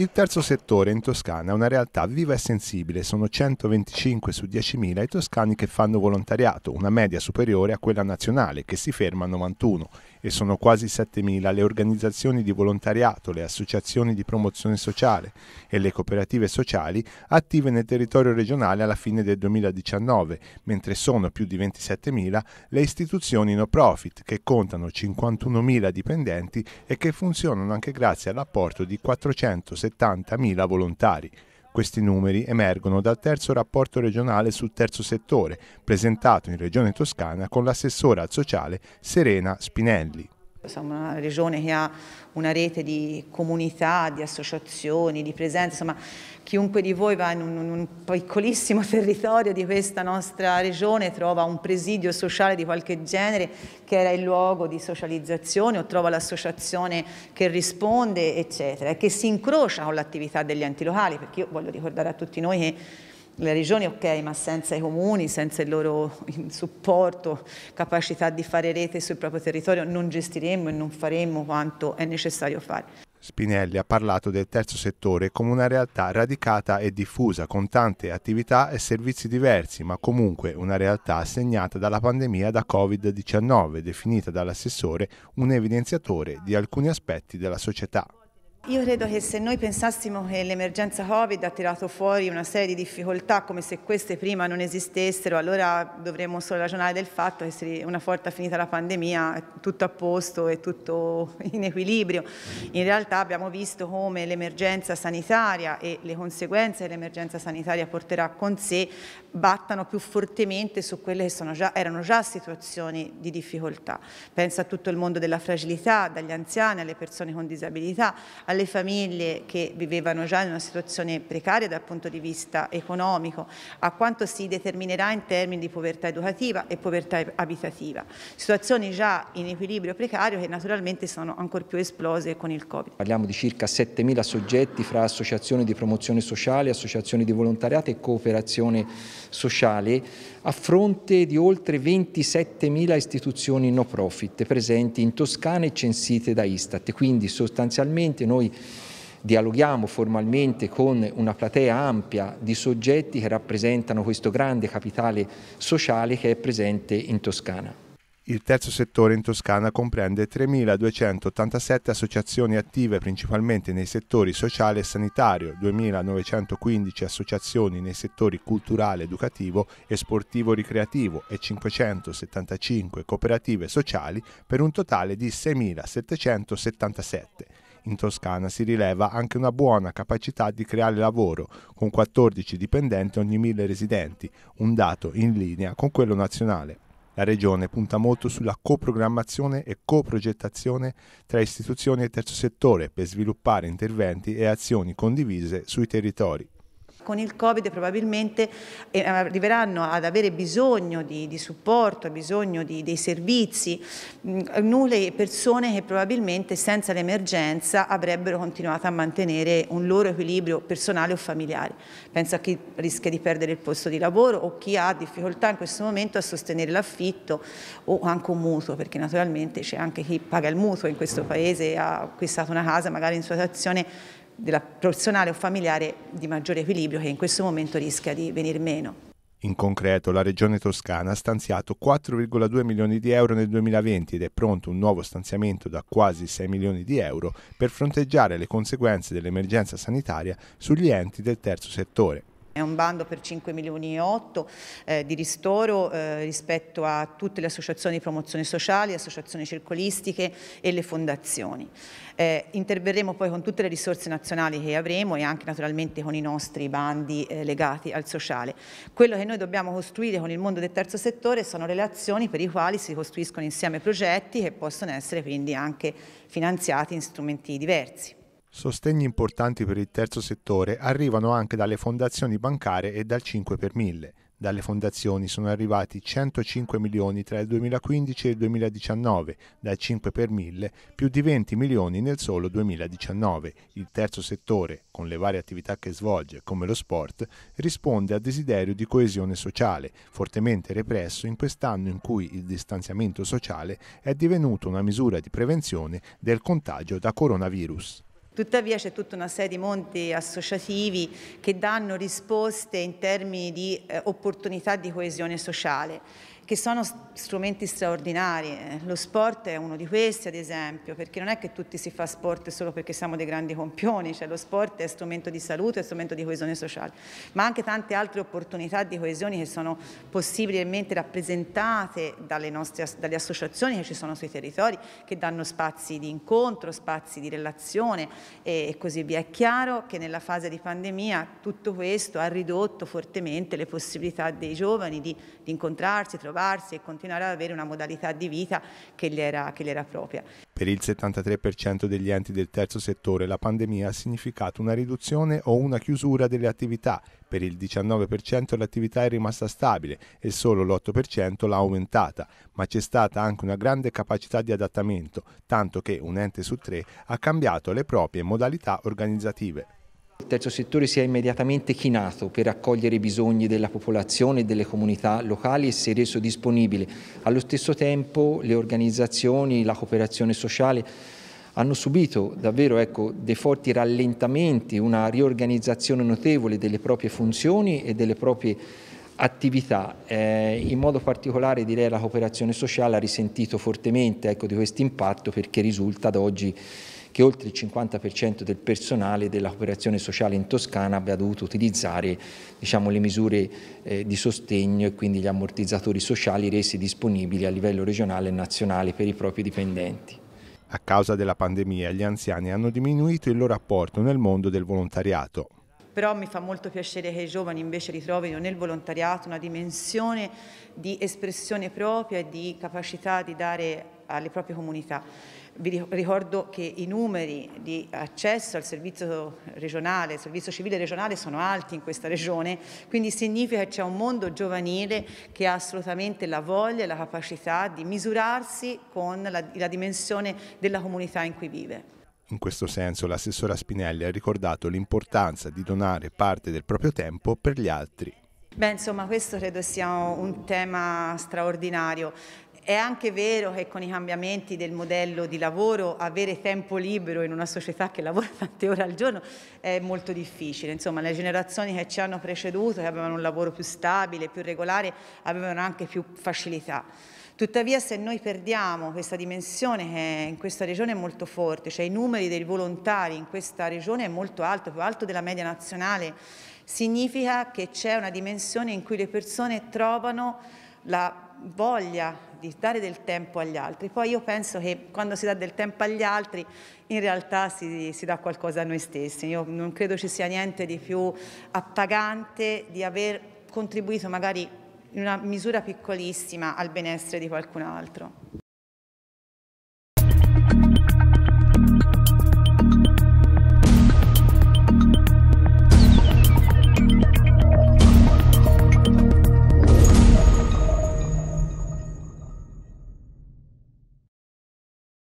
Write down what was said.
Il terzo settore in Toscana è una realtà viva e sensibile, sono 125 su 10.000 i toscani che fanno volontariato, una media superiore a quella nazionale che si ferma a 91 e sono quasi 7.000 le organizzazioni di volontariato, le associazioni di promozione sociale e le cooperative sociali attive nel territorio regionale alla fine del 2019, mentre sono più di 27.000 le istituzioni no profit che contano 51.000 dipendenti e che funzionano anche grazie all'apporto di 470.000 volontari. Questi numeri emergono dal terzo rapporto regionale sul terzo settore, presentato in Regione Toscana con l'assessora al sociale Serena Spinelli. Siamo una regione che ha una rete di comunità, di associazioni, di presenze, insomma chiunque di voi va in un, un, piccolissimo territorio di questa nostra regione trova un presidio sociale di qualche genere che era il luogo di socializzazione o trova l'associazione che risponde eccetera e che si incrocia con l'attività degli enti locali perché io voglio ricordare a tutti noi che le regioni ok, ma senza i comuni, senza il loro supporto, capacità di fare rete sul proprio territorio, non gestiremmo e non faremmo quanto è necessario fare. Spinelli ha parlato del terzo settore come una realtà radicata e diffusa, con tante attività e servizi diversi, ma comunque una realtà segnata dalla pandemia da Covid-19, definita dall'assessore un evidenziatore di alcuni aspetti della società. Io credo che se noi pensassimo che l'emergenza Covid ha tirato fuori una serie di difficoltà come se queste prima non esistessero, allora dovremmo solo ragionare del fatto che una volta finita la pandemia è tutto a posto è tutto in equilibrio. In realtà abbiamo visto come l'emergenza sanitaria e le conseguenze che l'emergenza sanitaria porterà con sé battano più fortemente su quelle che già, erano già situazioni di difficoltà. Penso a tutto il mondo della fragilità, dagli anziani alle persone con disabilità alle famiglie che vivevano già in una situazione precaria dal punto di vista economico, a quanto si determinerà in termini di povertà educativa e povertà abitativa. Situazioni già in equilibrio precario che naturalmente sono ancora più esplose con il Covid. Parliamo di circa 7.000 soggetti fra associazioni di promozione sociale, associazioni di volontariato e cooperazione sociale a fronte di oltre 27.000 istituzioni no profit presenti in Toscana e censite da Istat. Quindi sostanzialmente noi noi dialoghiamo formalmente con una platea ampia di soggetti che rappresentano questo grande capitale sociale che è presente in Toscana. Il terzo settore in Toscana comprende 3.287 associazioni attive principalmente nei settori sociale e sanitario, 2.915 associazioni nei settori culturale, educativo e sportivo-ricreativo e 575 cooperative sociali per un totale di 6.777 in Toscana si rileva anche una buona capacità di creare lavoro, con 14 dipendenti ogni 1000 residenti, un dato in linea con quello nazionale. La Regione punta molto sulla coprogrammazione e coprogettazione tra istituzioni e terzo settore per sviluppare interventi e azioni condivise sui territori con il Covid probabilmente eh, arriveranno ad avere bisogno di, di supporto, bisogno di, dei servizi, mm, nulle persone che probabilmente senza l'emergenza avrebbero continuato a mantenere un loro equilibrio personale o familiare. Penso a chi rischia di perdere il posto di lavoro o chi ha difficoltà in questo momento a sostenere l'affitto o anche un mutuo, perché naturalmente c'è anche chi paga il mutuo in questo paese, ha acquistato una casa magari in situazione della professionale o familiare di maggiore equilibrio che in questo momento rischia di venire meno. In concreto, la Regione Toscana ha stanziato 4,2 milioni di euro nel 2020 ed è pronto un nuovo stanziamento da quasi 6 milioni di euro per fronteggiare le conseguenze dell'emergenza sanitaria sugli enti del terzo settore. È un bando per 5 milioni e 8 eh, di ristoro eh, rispetto a tutte le associazioni di promozione sociale, associazioni circolistiche e le fondazioni. Eh, interverremo poi con tutte le risorse nazionali che avremo e anche naturalmente con i nostri bandi eh, legati al sociale. Quello che noi dobbiamo costruire con il mondo del terzo settore sono relazioni per i quali si costruiscono insieme progetti che possono essere quindi anche finanziati in strumenti diversi. Sostegni importanti per il terzo settore arrivano anche dalle fondazioni bancarie e dal 5 per 1000. Dalle fondazioni sono arrivati 105 milioni tra il 2015 e il 2019, dal 5 per 1000 più di 20 milioni nel solo 2019. Il terzo settore, con le varie attività che svolge, come lo sport, risponde al desiderio di coesione sociale, fortemente represso in quest'anno in cui il distanziamento sociale è divenuto una misura di prevenzione del contagio da coronavirus. Tuttavia c'è tutta una serie di monti associativi che danno risposte in termini di eh, opportunità di coesione sociale che sono strumenti straordinari. Eh. Lo sport è uno di questi, ad esempio, perché non è che tutti si fa sport solo perché siamo dei grandi compioni, cioè lo sport è strumento di salute, è strumento di coesione sociale, ma anche tante altre opportunità di coesione che sono possibilmente rappresentate dalle, nostre, dalle associazioni che ci sono sui territori, che danno spazi di incontro, spazi di relazione e, così via. È chiaro che nella fase di pandemia tutto questo ha ridotto fortemente le possibilità dei giovani di, di incontrarsi, trovarsi, rinnovarsi e continuare ad avere una modalità di vita che gli era, che gli era propria. Per il 73% degli enti del terzo settore la pandemia ha significato una riduzione o una chiusura delle attività, per il 19% l'attività è rimasta stabile e solo l'8% l'ha aumentata, ma c'è stata anche una grande capacità di adattamento, tanto che un ente su tre ha cambiato le proprie modalità organizzative. Il terzo settore si è immediatamente chinato per accogliere i bisogni della popolazione e delle comunità locali e si è reso disponibile. Allo stesso tempo le organizzazioni, la cooperazione sociale hanno subito davvero ecco, dei forti rallentamenti, una riorganizzazione notevole delle proprie funzioni e delle proprie attività. Eh, in modo particolare direi la cooperazione sociale ha risentito fortemente ecco, di questo impatto perché risulta ad oggi che oltre il 50% del personale della cooperazione sociale in Toscana abbia dovuto utilizzare diciamo, le misure eh, di sostegno e quindi gli ammortizzatori sociali resi disponibili a livello regionale e nazionale per i propri dipendenti. A causa della pandemia gli anziani hanno diminuito il loro apporto nel mondo del volontariato. Però mi fa molto piacere che i giovani invece ritrovino nel volontariato una dimensione di espressione propria e di capacità di dare alle proprie comunità. Vi ricordo che i numeri di accesso al servizio regionale, al servizio civile regionale sono alti in questa regione, quindi significa che c'è un mondo giovanile che ha assolutamente la voglia e la capacità di misurarsi con la, la dimensione della comunità in cui vive. In questo senso l'assessora Spinelli ha ricordato l'importanza di donare parte del proprio tempo per gli altri. Beh, insomma, questo credo sia un tema straordinario. È anche vero che con i cambiamenti del modello di lavoro avere tempo libero in una società che lavora tante ore al giorno è molto difficile. Insomma, le generazioni che ci hanno preceduto, che avevano un lavoro più stabile, più regolare, avevano anche più facilità. Tuttavia se noi perdiamo questa dimensione che in questa regione è molto forte, cioè i numeri dei volontari in questa regione è molto alto, più alto della media nazionale, significa che c'è una dimensione in cui le persone trovano la voglia di dare del tempo agli altri. Poi io penso che quando si dà del tempo agli altri in realtà si, si, dà qualcosa a noi stessi. Io non credo ci sia niente di più appagante di aver contribuito magari in una misura piccolissima al benessere di qualcun altro.